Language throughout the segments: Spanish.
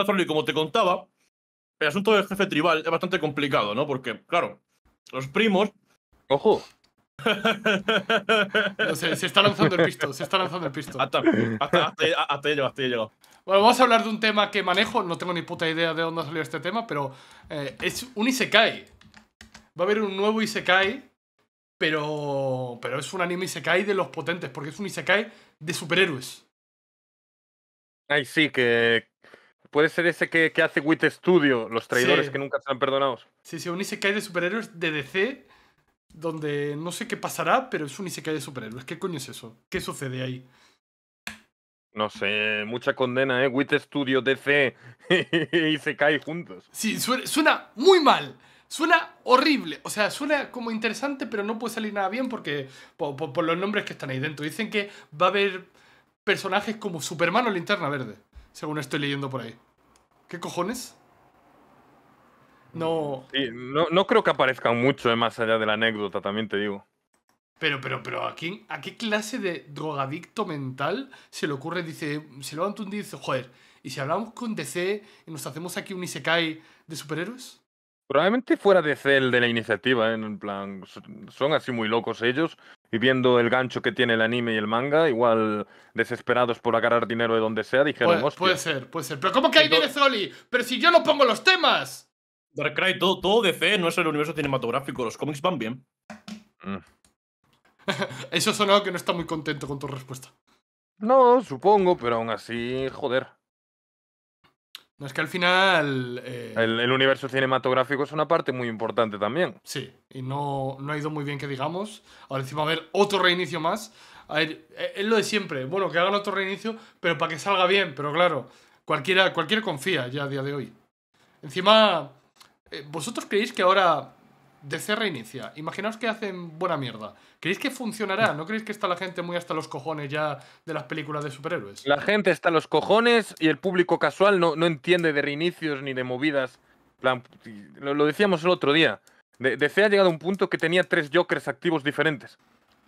otro y como te contaba, el asunto del jefe tribal es bastante complicado, ¿no? Porque, claro, los primos. ¡Ojo! se está lanzando el pisto, se está lanzando el pisto. Hasta, hasta, hasta, Bueno, vamos a hablar de un tema que manejo, no tengo ni puta idea de dónde ha salido este tema, pero eh, es un Isekai. Va a haber un nuevo Isekai, pero, pero es un anime Isekai de los potentes, porque es un Isekai de superhéroes. Ay, sí, que, Puede ser ese que, hace Wit Studio, los traidores que nunca se han perdonado. Sí, sí, un Isekai de superhéroes de DC, donde no sé qué pasará, pero es un Isekai de superhéroes. ¿Qué coño es eso? ¿Qué sucede ahí? No sé, mucha condena, ¿eh? Wit Studio, DC y se cae juntos. Sí, suena, muy mal. Suena horrible. O sea, suena como interesante, pero no puede salir nada bien porque por, los nombres que están ahí dentro. Dicen que va a haber personajes como Superman o Linterna Verde, según estoy leyendo por ahí. ¿Qué cojones? No. no, creo que aparezcan mucho, eh, más allá de la anécdota, también te digo. Pero, pero, pero, ¿a, qué clase de drogadicto mental se le ocurre? Dice, se levanta un día y dice, joder, ¿y si hablamos con DC y nos hacemos aquí un Isekai de superhéroes? Probablemente fuera DC el de la iniciativa, eh, en plan, son así muy locos ellos, y viendo el gancho que tiene el anime y el manga, igual desesperados por agarrar dinero de donde sea, dijeron, Puede ser, puede ser. Pero ¿cómo que ahí viene Zoli? Pero si yo no pongo los temas. Darkrai, todo, todo DC no es el universo cinematográfico, los cómics van bien. Mm. Eso sonado que no está muy contento con tu respuesta. No, supongo, pero aún así, joder. No, es que al final. Eh, el, universo cinematográfico es una parte muy importante también. Sí, y no, ha ido muy bien que digamos. Ahora encima va a haber otro reinicio más. Eh, es lo de siempre. Bueno, que hagan otro reinicio, pero para que salga bien. Pero claro, cualquiera, cualquiera confía ya a día de hoy. Encima, eh, ¿vosotros creéis que ahora DC reinicia. Imaginaos que hacen buena mierda. ¿Creéis que funcionará? ¿No creéis que está la gente muy hasta los cojones ya de las películas de superhéroes? La gente está a los cojones y el público casual no, no entiende de reinicios ni de movidas. lo, decíamos el otro día. DC ha llegado a un punto que tenía tres Jokers activos diferentes.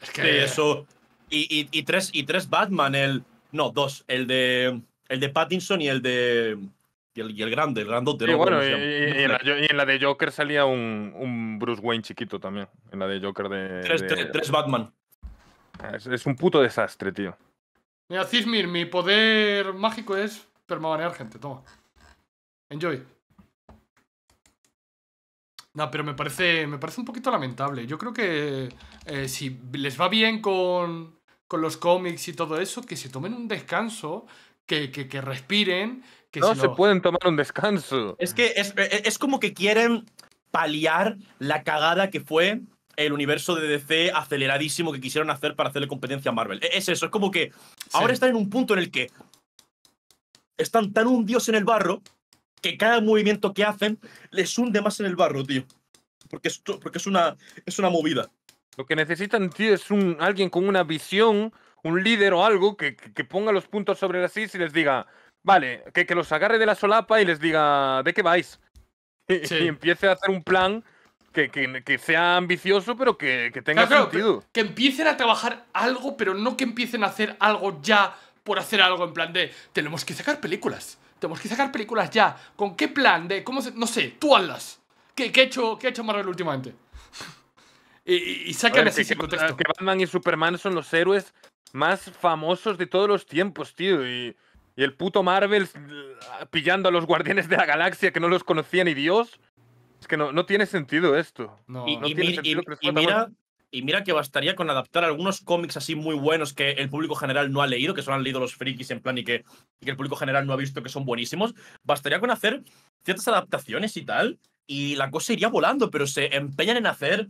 Es que eso. Y, tres, y tres Batman, el. No, dos. El de. El de Pattinson y el de. Y el, grande, el grandote. y, en la, de Joker salía un, un, Bruce Wayne chiquito también. En la de Joker de. Tres, Batman. Ah, es, un puto desastre, tío. Mira, Cismir, mi poder mágico es permabanear gente, toma. Enjoy. No, pero me parece, me parece un poquito lamentable. Yo creo que eh, si les va bien con, con los cómics y todo eso, que se tomen un descanso que, respiren. Que no se, pueden tomar un descanso. Es que e, es, como que quieren paliar la cagada que fue el universo de DC aceleradísimo que quisieron hacer para hacerle competencia a Marvel. E, es eso, es como que ahora están en un punto en el que están tan hundidos en el barro que cada movimiento que hacen les hunde más en el barro, tío. Porque es, porque es, una, es una movida. Lo que necesitan, tío, es un, alguien con una visión un líder o algo que, ponga los puntos sobre las islas y les diga, vale, que, los agarre de la solapa y les diga, ¿de qué vais? Y, empiece a hacer un plan que, sea ambicioso, pero que, tenga sentido. que, empiecen a trabajar algo, pero no que empiecen a hacer algo ya por hacer algo en plan de tenemos que sacar películas. Tenemos que sacar películas ya. ¿Con qué plan? De cómo no sé, tú hazlas. ¿Qué, ha hecho, qué hecho Marvel últimamente? y, y, así contexto. Que Batman y Superman son los héroes más famosos de todos los tiempos, tío. Y, el puto Marvel pillando a los guardianes de la galaxia que no los conocía ni Dios. Es que no, no tiene sentido esto. Y, mira, que bastaría con adaptar algunos cómics así muy buenos que el público general no ha leído, que solo han leído los frikis en plan que, y que el público general no ha visto que son buenísimos. Bastaría con hacer ciertas adaptaciones y tal, y la cosa iría volando, pero se empeñan en hacer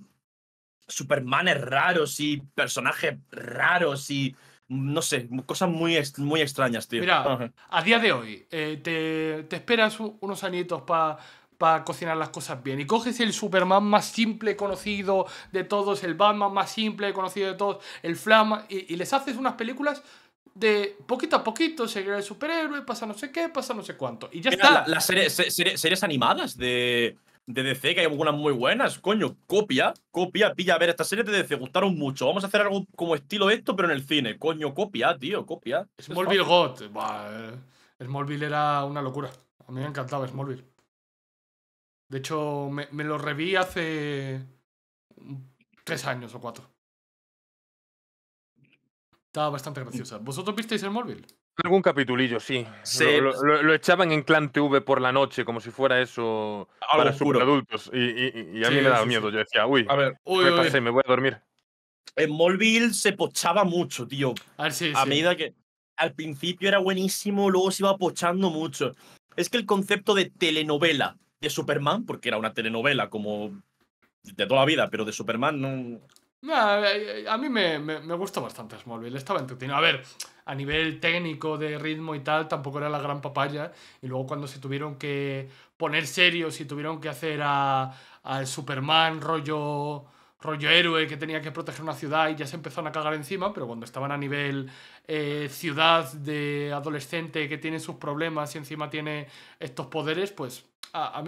supermanes raros y personajes raros y no sé, cosas muy, muy extrañas, tío. Mira, a día de hoy, eh, te, esperas unos añitos para cocinar las cosas bien y coges el Superman más simple conocido de todos, el Batman más simple conocido de todos, el Flam... y, les haces unas películas de poquito a poquito se crea el superhéroe, pasa no sé qué, pasa no sé cuánto. Y ya Mira, está. Las series animadas de, de que hay algunas muy buenas. Coño, copia, copia, pilla a ver esta serie de DC, gustaron mucho. Vamos a hacer algo como estilo esto, pero en el cine. Coño, copia, tío, copia. Smallville God. va. Eh. Smallville era una locura. A mí me encantaba Smallville. De hecho, me, lo reví hace tres años o cuatro. Estaba bastante graciosa. ¿Vosotros visteis Smallville? Algún capitulillo, sí. Pues lo, echaban en Clan TV por la noche, como si fuera eso para adultos. Y, y, a mí me daba miedo. Yo decía, uy, me voy a dormir. En Molville se pochaba mucho, tío. a medida que al principio era buenísimo, luego se iba pochando mucho. Es que el concepto de telenovela de Superman, porque era una telenovela como de toda la vida, pero de Superman no, eh, eh, a mí me, me, gustó bastante Smallville, estaba entretenido. A ver, a nivel técnico, de ritmo y tal, tampoco era la gran papaya. Y luego cuando se tuvieron que poner serios y tuvieron que hacer al Superman rollo, rollo héroe que tenía que proteger una ciudad y ya se empezaron a cagar encima, pero cuando estaban a nivel eh, ciudad de adolescente que tiene sus problemas y encima tiene estos poderes, pues Ah,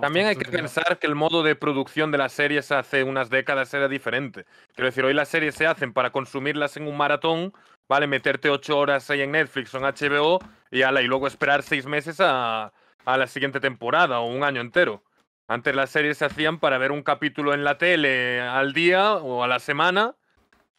También hay que pensar que el modo de producción de las series hace unas décadas era diferente. Quiero decir, hoy las series se hacen para consumirlas en un maratón, ¿vale? Meterte ocho horas ahí en Netflix o en HBO y, ala, y luego esperar seis meses a, la siguiente temporada o un año entero. Antes las series se hacían para ver un capítulo en la tele al día o a la semana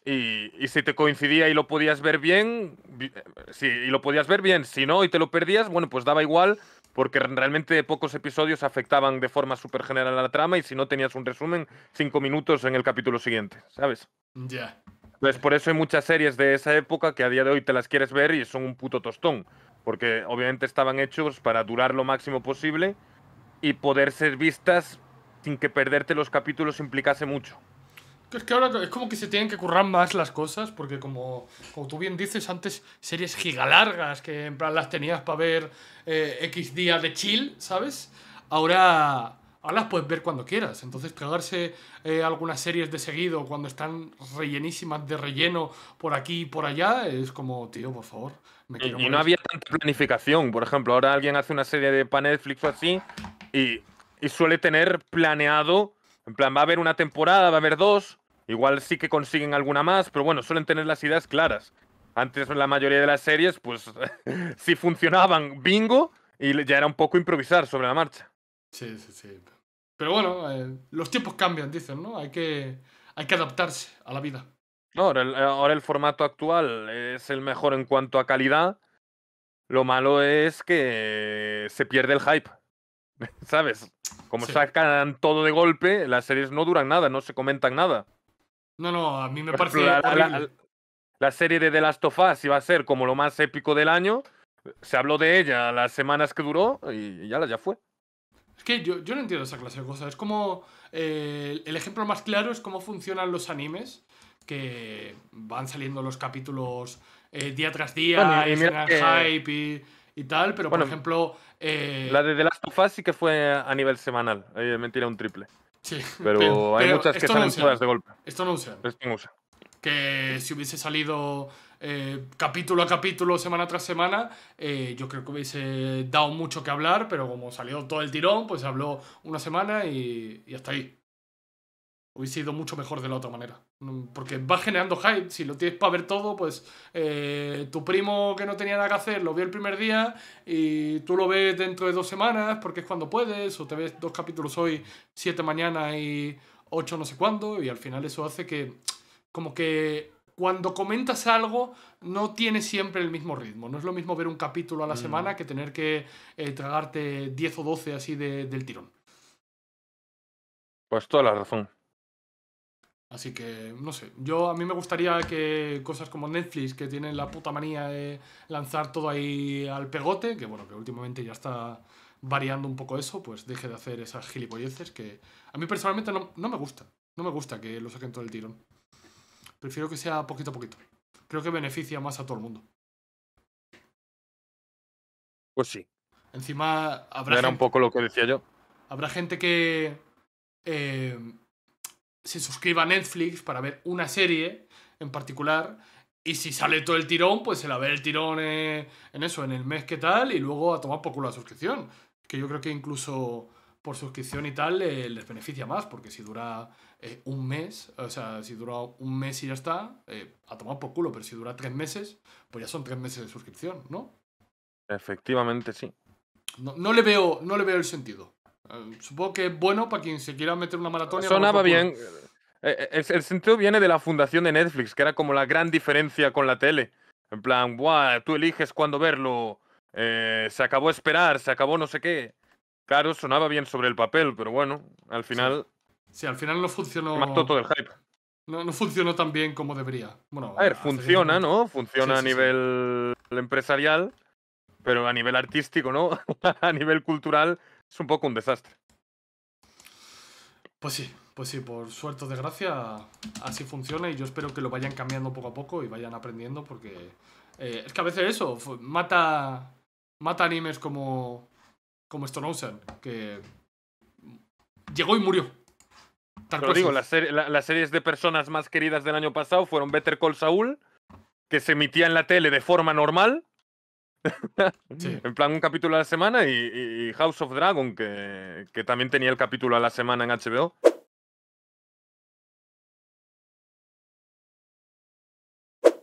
y, si te coincidía y lo podías ver bien, eh, si, y lo podías ver bien, si no y te lo perdías, bueno, pues daba igual porque realmente pocos episodios afectaban de forma súper general a la trama y si no tenías un resumen, cinco minutos en el capítulo siguiente, ¿sabes? Ya. Pues por eso hay muchas series de esa época que a día de hoy te las quieres ver y son un puto tostón, porque obviamente estaban hechos para durar lo máximo posible y poder ser vistas sin que perderte los capítulos implicase mucho. Es que ahora es como que se tienen que currar más las cosas, porque como, tú bien dices, antes series gigalargas que en plan las tenías para ver eh, X días de chill, ¿sabes? Ahora, las puedes ver cuando quieras. Entonces, cagarse eh, algunas series de seguido cuando están rellenísimas de relleno por aquí y por allá es como, tío, por favor. y, no había tanta planificación. Por ejemplo, ahora alguien hace una serie de para Netflix o así y, y suele tener planeado. En plan, va a haber una temporada, va a haber dos, Igual sí que consiguen alguna más, pero bueno, suelen tener las ideas claras. Antes en la mayoría de las series, pues si funcionaban bingo y ya era un poco improvisar sobre la marcha. Sí, sí, sí. Pero bueno, eh, los tiempos cambian, dicen, ¿no? Hay que, hay que adaptarse a la vida. Ahora el, formato actual es el mejor en cuanto a calidad. Lo malo es que se pierde el hype. ¿Sabes? Como sacan todo de golpe, las series no duran nada, no se comentan nada. No, no, a mí me parece. La, la, serie de The Last of Us iba a ser como lo más épico del año. Se habló de ella las semanas que duró y ya, ya fue. Es que yo, no entiendo esa clase de cosas. Es como. Eh, el ejemplo más claro es cómo funcionan los animes que van saliendo los capítulos eh, día tras día y, hype y, tal, pero por ejemplo. Eh, la de The Last of Us sí que fue a nivel semanal. mentira, un triple pero, hay muchas que salen de golpe. Esto no usa Que si hubiese salido eh, capítulo a capítulo, semana tras semana, eh, yo creo que hubiese dado mucho que hablar, pero como salió todo el tirón, pues habló una semana y hasta ahí hubiese ido mucho mejor de la otra manera. Mm, porque va generando hype, si lo tienes para ver todo, pues eh, tu primo que no tenía nada que hacer lo vio el primer día y tú lo ves dentro de dos semanas porque es cuando puedes, o te ves dos capítulos hoy, siete mañana y ocho no sé cuándo, y al final eso hace que como que cuando comentas algo no tiene siempre el mismo ritmo. No es lo mismo ver un capítulo a la mm. semana que tener que eh, tragarte diez o doce así del tirón. Pues toda la razón. Así que, no sé, yo a mí me gustaría que cosas como Netflix, que tienen la puta manía de lanzar todo ahí al pegote, que bueno, que últimamente ya está variando un poco eso, pues deje de hacer esas gilipolleces que a mí personalmente no, me gusta. No me gusta que lo saquen todo el tirón. Prefiero que sea poquito a poquito. Creo que beneficia más a todo el mundo. Pues sí. Encima habrá... Era un poco lo que decía yo. Habrá gente que... Eh, se suscriba a Netflix para ver una serie en particular. Y si sale todo el tirón, pues se la ve el tirón eh, en, eso, en el mes que tal, y luego a tomar por culo la suscripción. Que yo creo que incluso por suscripción y tal eh, les beneficia más, porque si dura eh, un mes, o sea, si dura un mes y ya está, a tomar por culo, pero si dura tres meses, pues ya son tres meses de suscripción, ¿no? Efectivamente, sí. No, no, le, veo, no le veo el sentido. Eh, supongo que es bueno para quien se quiera meter una maratón. Sonaba bien. Eh, eh, el, sentido viene de la fundación de Netflix, que era como la gran diferencia con la tele. En plan, Buah, tú eliges cuándo verlo. se acabó esperar, se acabó no sé qué. Claro, sonaba bien sobre el papel, pero bueno, al final. Sí, al final no funcionó. Mató todo el hype. No, no, funcionó tan bien como debería. Bueno, a ver, funciona, ¿no? Funciona a nivel empresarial, pero a nivel artístico, ¿no? a nivel cultural, es un poco un desastre. Pues sí, pues sí, por suerte o desgracia, así funciona y yo espero que lo vayan cambiando poco a poco y vayan aprendiendo porque eh, es que a veces eso, mata, mata animes como, como Stone Ocean, que llegó y murió. digo, las, las series de personas más queridas del año pasado fueron Better Call Saul, que se emitía en la tele de forma normal, en plan, un capítulo a la semana y, House of Dragon, que, que, también tenía el capítulo a la semana en HBO.